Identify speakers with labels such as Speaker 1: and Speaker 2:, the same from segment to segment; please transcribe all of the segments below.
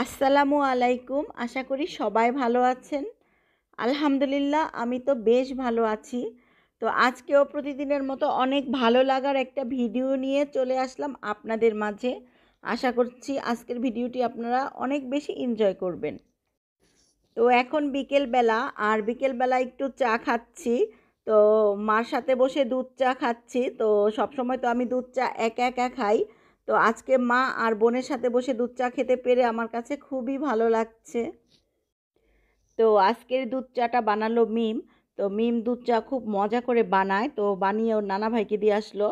Speaker 1: আসসালামু আলাইকুম আশা করি সবাই ভালো আছেন আলহামদুলিল্লাহ আমি তো বেশ ভালো আছি তো আজকেও প্রতিদিনের মতো অনেক ভালো লাগার একটা ভিডিও নিয়ে চলে আসলাম আপনাদের মাঝে আশা করছি আজকের ভিডিওটি আপনারা অনেক বেশি এনজয় করবেন তো এখন বিকেলবেলা আর বিকেলবেলা একটু চা খাচ্ছি তো মার সাথে বসে দুধ চা খাচ্ছি তো সবসময় তো আমি দুধ চা একা একা খাই তো আজকে মা আর বোনের সাথে বসে দুধ চা খেতে পেরে আমার কাছে খুবই ভালো লাগছে তো আজকের দুধ চাটা বানালো মিম তো মিম দুধ চা খুব মজা করে বানায় তো বানিয়ে ওর নানা ভাইকে দিয়ে আসলো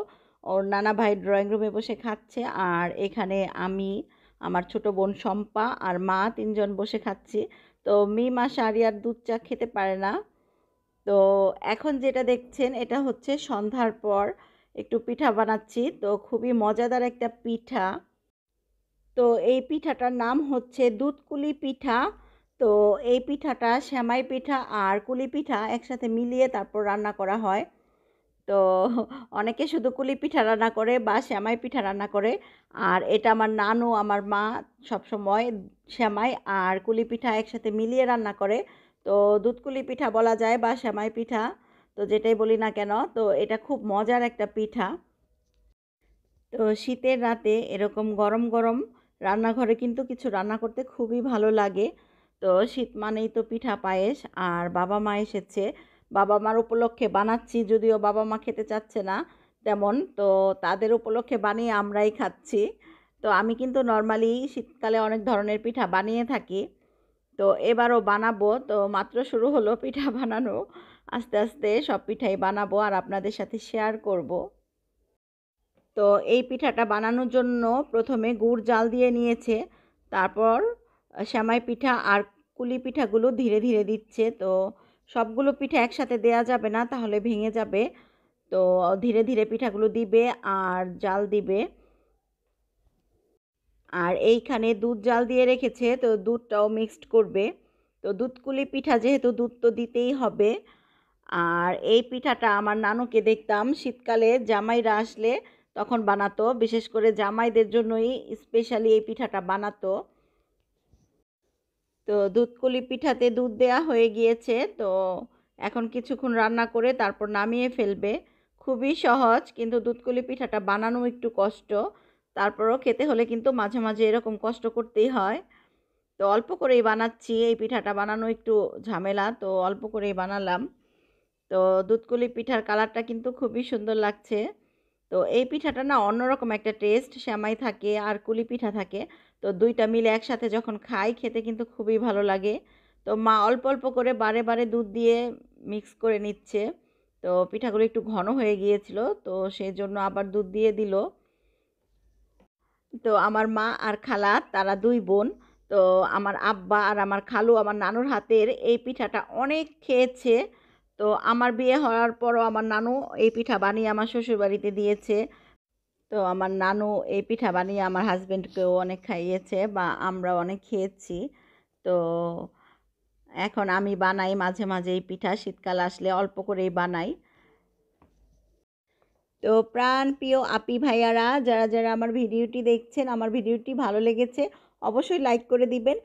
Speaker 1: ওর নানা ভাই ড্রয়িং রুমে বসে খাচ্ছে আর এখানে আমি আমার ছোট বোন শম্পা আর মা তিনজন বসে খাচ্ছি তো মিম আর সারিয়ার দুধ চা খেতে পারে না তো এখন যেটা দেখছেন এটা হচ্ছে সন্ধ্যার পর একটু পিঠা বানাচ্ছি তো খুবই মজাদার একটা পিঠা তো এই পিঠাটার নাম হচ্ছে দুধকুলি পিঠা তো এই পিঠাটা শ্যামাই পিঠা আর কুলি পিঠা একসাথে মিলিয়ে তারপর রান্না করা হয় তো অনেকে শুধু কুলি পিঠা রান্না করে বা শ্যামাই পিঠা রান্না করে আর এটা আমার নানু আমার মা সবসময় শ্যামাই আর কুলি পিঠা একসাথে মিলিয়ে রান্না করে তো দুধকুলি পিঠা বলা যায় বা শ্যামাই পিঠা তো যেটাই বলি না কেন তো এটা খুব মজার একটা পিঠা তো শীতের রাতে এরকম গরম গরম রান্নাঘরে কিন্তু কিছু রান্না করতে খুবই ভালো লাগে তো শীত মানেই তো পিঠা পায়েস আর বাবা মা এসেছে বাবা মার উপলক্ষে বানাচ্ছি যদিও বাবা মা খেতে চাচ্ছে না তেমন তো তাদের উপলক্ষে বানিয়ে আমরাই খাচ্ছি তো আমি কিন্তু নর্মালি শীতকালে অনেক ধরনের পিঠা বানিয়ে থাকি তো এবারও বানাবো তো মাত্র শুরু হলো পিঠা বানানো আস্তে আস্তে সব পিঠাই বানাবো আর আপনাদের সাথে শেয়ার করব তো এই পিঠাটা বানানোর জন্য প্রথমে গুড় জাল দিয়ে নিয়েছে তারপর শ্যামাই পিঠা আর কুলি পিঠাগুলো ধীরে ধীরে দিচ্ছে তো সবগুলো পিঠা একসাথে দেয়া যাবে না তাহলে ভেঙে যাবে তো ধীরে ধীরে পিঠাগুলো দিবে আর জাল দিবে আর এইখানে দুধ জাল দিয়ে রেখেছে তো দুধটাও মিক্সড করবে তো দুধকুলি পিঠা যেহেতু দুধ তো দিতেই হবে আর এই পিঠাটা আমার নানুকে দেখতাম শীতকালে জামাইরা আসলে তখন বানাতো বিশেষ করে জামাইদের জন্যই স্পেশালি এই পিঠাটা বানাতো তো দুধকলি পিঠাতে দুধ দেয়া হয়ে গিয়েছে তো এখন কিছুক্ষণ রান্না করে তারপর নামিয়ে ফেলবে খুবই সহজ কিন্তু দুধকলি পিঠাটা বানানো একটু কষ্ট তারপরও খেতে হলে কিন্তু মাঝে মাঝে এরকম কষ্ট করতেই হয় তো অল্প করেই বানাচ্ছি এই পিঠাটা বানানো একটু ঝামেলা তো অল্প করেই বানালাম তো দুধকুলি পিঠার কালারটা কিন্তু খুবই সুন্দর লাগছে তো এই পিঠাটা না অন্যরকম একটা টেস্ট শ্যামাই থাকে আর কুলি পিঠা থাকে তো দুইটা মিলে একসাথে যখন খাই খেতে কিন্তু খুবই ভালো লাগে তো মা অল্প অল্প করে বারে বারে দুধ দিয়ে মিক্স করে নিচ্ছে তো পিঠাগুলো একটু ঘন হয়ে গিয়েছিল তো সেই জন্য আবার দুধ দিয়ে দিল তো আমার মা আর খালা তারা দুই বোন তো আমার আব্বা আর আমার খালু আমার নানুর হাতের এই পিঠাটা অনেক খেয়েছে তো আমার বিয়ে হওয়ার পরও আমার নানু এই পিঠা বানিয়ে আমার শ্বশুরবাড়িতে দিয়েছে তো আমার নানু এই পিঠা বানিয়ে আমার হাজব্যান্ডকেও অনেক খাইয়েছে বা আমরা অনেক খেয়েছি তো এখন আমি বানাই মাঝে মাঝে এই পিঠা শীতকাল আসলে অল্প করেই বানাই তো প্রাণ প্রিয় আপি ভাইয়ারা যারা যারা আমার ভিডিওটি দেখছেন আমার ভিডিওটি ভালো লেগেছে অবশ্যই লাইক করে দিবেন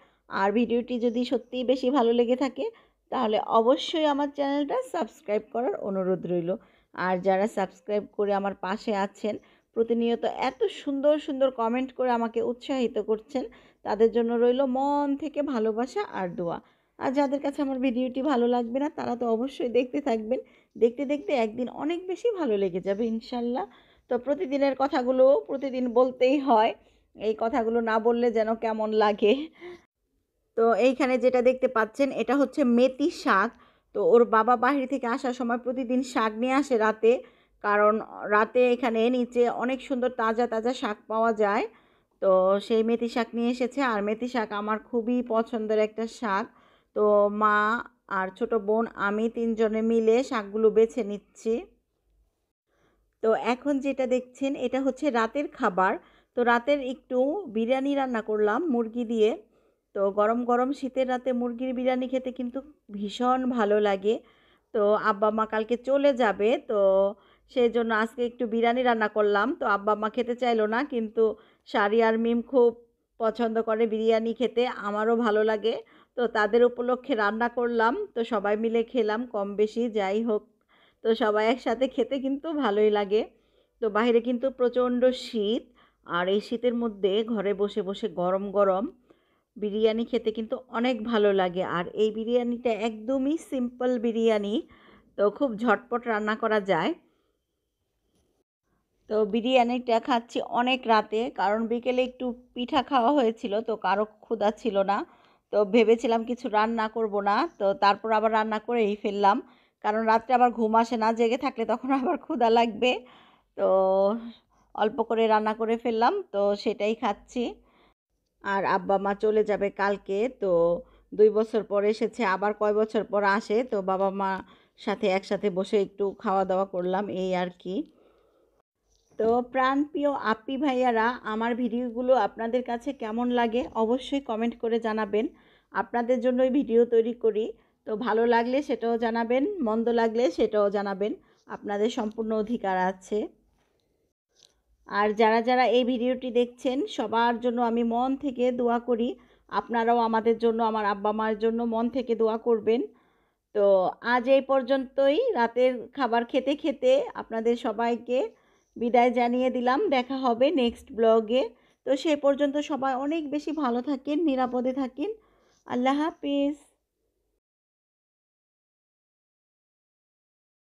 Speaker 1: আর ভিডিওটি যদি সত্যিই বেশি ভালো লেগে থাকে তাহলে অবশ্যই আমার চ্যানেলটা সাবস্ক্রাইব করার অনুরোধ রইল আর যারা সাবস্ক্রাইব করে আমার পাশে আছেন প্রতিনিয়ত এত সুন্দর সুন্দর কমেন্ট করে আমাকে উৎসাহিত করছেন তাদের জন্য রইল মন থেকে ভালোবাসা আর দোয়া আর যাদের কাছে আমার ভিডিওটি ভালো লাগবে না তারা তো অবশ্যই দেখতে থাকবেন দেখতে দেখতে একদিন অনেক বেশি ভালো লেগে যাবে ইনশাল্লাহ তো প্রতিদিনের কথাগুলো প্রতিদিন বলতেই হয় এই কথাগুলো না বললে যেন কেমন লাগে তো এইখানে যেটা দেখতে পাচ্ছেন এটা হচ্ছে মেথি শাক তো ওর বাবা বাহির থেকে আসার সময় প্রতিদিন শাক নিয়ে আসে রাতে কারণ রাতে এখানে নিচে অনেক সুন্দর তাজা তাজা শাক পাওয়া যায় তো সেই মেথি শাক নিয়ে এসেছে আর মেথি শাক আমার খুবই পছন্দের একটা শাক তো মা আর ছোট বোন আমি তিনজনে মিলে শাকগুলো বেছে নিচ্ছি তো এখন যেটা দেখছেন এটা হচ্ছে রাতের খাবার তো রাতের একটু বিরিয়ানি রান্না করলাম মুরগি দিয়ে তো গরম গরম শীতের রাতে মুরগির বিরিয়ানি খেতে কিন্তু ভীষণ ভালো লাগে তো আব্বা মা কালকে চলে যাবে তো সেই জন্য আজকে একটু বিরিয়ানি রান্না করলাম তো আব্বা মা খেতে চাইলো না কিন্তু শাড়ি আর মিম খুব পছন্দ করে বিরিয়ানি খেতে আমারও ভালো লাগে তো তাদের উপলক্ষে রান্না করলাম তো সবাই মিলে খেলাম কম বেশি যাই হোক তো সবাই একসাথে খেতে কিন্তু ভালোই লাগে তো বাইরে কিন্তু প্রচণ্ড শীত আর এই শীতের মধ্যে ঘরে বসে বসে গরম গরম বিরিয়ানি খেতে কিন্তু অনেক ভালো লাগে আর এই বিরিয়ানিটা একদমই সিম্পল বিরিয়ানি তো খুব ঝটপট রান্না করা যায় তো বিরিয়ানিটা খাচ্ছি অনেক রাতে কারণ বিকেলে একটু পিঠা খাওয়া হয়েছিল তো কারো ক্ষুধা ছিল না তো ভেবেছিলাম কিছু রান্না করব না তো তারপর আবার রান্না করেই ফেললাম কারণ রাত্রে আবার ঘুম আসে না জেগে থাকলে তখন আবার ক্ষুধা লাগবে তো অল্প করে রান্না করে ফেললাম তো সেটাই খাচ্ছি আর আব্বা মা চলে যাবে কালকে তো দুই বছর পরে এসেছে আবার কয় বছর পর আসে তো বাবা মা সাথে একসাথে বসে একটু খাওয়া দাওয়া করলাম এই আর কি তো প্রাণপ্রিয় আপি ভাইয়ারা আমার ভিডিওগুলো আপনাদের কাছে কেমন লাগে অবশ্যই কমেন্ট করে জানাবেন আপনাদের জন্যই ভিডিও তৈরি করি তো ভালো লাগলে সেটাও জানাবেন মন্দ লাগলে সেটাও জানাবেন আপনাদের সম্পূর্ণ অধিকার আছে আর যারা যারা এই ভিডিওটি দেখছেন সবার জন্য আমি মন থেকে দোয়া করি আপনারাও আমাদের জন্য আমার আব্বা মার জন্য মন থেকে দোয়া করবেন তো আজ এই পর্যন্তই রাতের খাবার খেতে খেতে আপনাদের সবাইকে বিদায় জানিয়ে দিলাম দেখা হবে নেক্সট ব্লগে তো সে পর্যন্ত সবাই অনেক বেশি ভালো থাকেন নিরাপদে থাকেন আল্লাহ হাফিজ